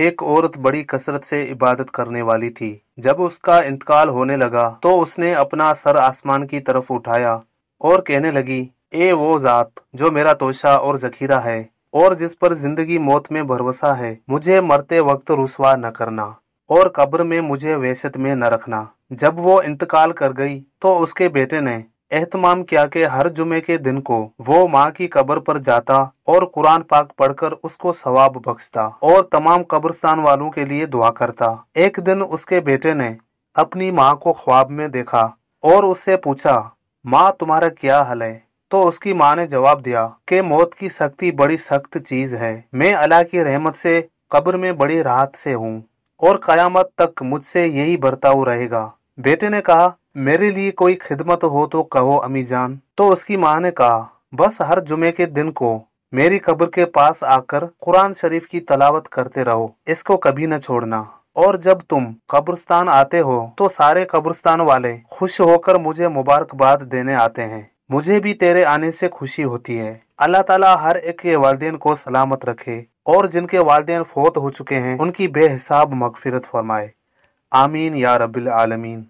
एक औरत बड़ी कसरत से इबादत करने वाली थी जब उसका इंतकाल होने लगा तो उसने अपना सर आसमान की तरफ उठाया और कहने लगी ए वो जात जो मेरा तोशा और जखीरा है और जिस पर जिंदगी मौत में भरोसा है मुझे मरते वक्त रुसवा न करना और कब्र में मुझे वेशत में न रखना जब वो इंतकाल कर गई तो उसके बेटे ने एहतमाम किया के हर जुमे के दिन को वो माँ की कब्र पर जाता और कुरान पाक पढ़कर उसको सवाब बख्शता और तमाम कब्रस्तान वालों के लिए दुआ करता एक दिन उसके बेटे ने अपनी माँ को ख्वाब में देखा और उससे पूछा माँ तुम्हारा क्या हल है तो उसकी माँ ने जवाब दिया कि मौत की सख्ती बड़ी सख्त चीज है मैं अल्लाह की रहमत से कब्र में बड़ी राहत से हूँ और कयामत तक मुझसे यही बर्ताव रहेगा बेटे ने कहा मेरे लिए कोई खिदमत हो तो कहो अमी जान तो उसकी माँ ने कहा बस हर जुमे के दिन को मेरी कब्र के पास आकर कुरान शरीफ की तलावत करते रहो इसको कभी न छोड़ना और जब तुम कब्रस्तान आते हो तो सारे कब्रस्तान वाले खुश होकर मुझे मुबारकबाद देने आते हैं मुझे भी तेरे आने से खुशी होती है अल्लाह ताला हर एक के वालदे को सलामत रखे और जिनके वालदे फोत हो चुके हैं उनकी बेहिसाब मगफिरत फरमाए आमीन या रबिल आलमीन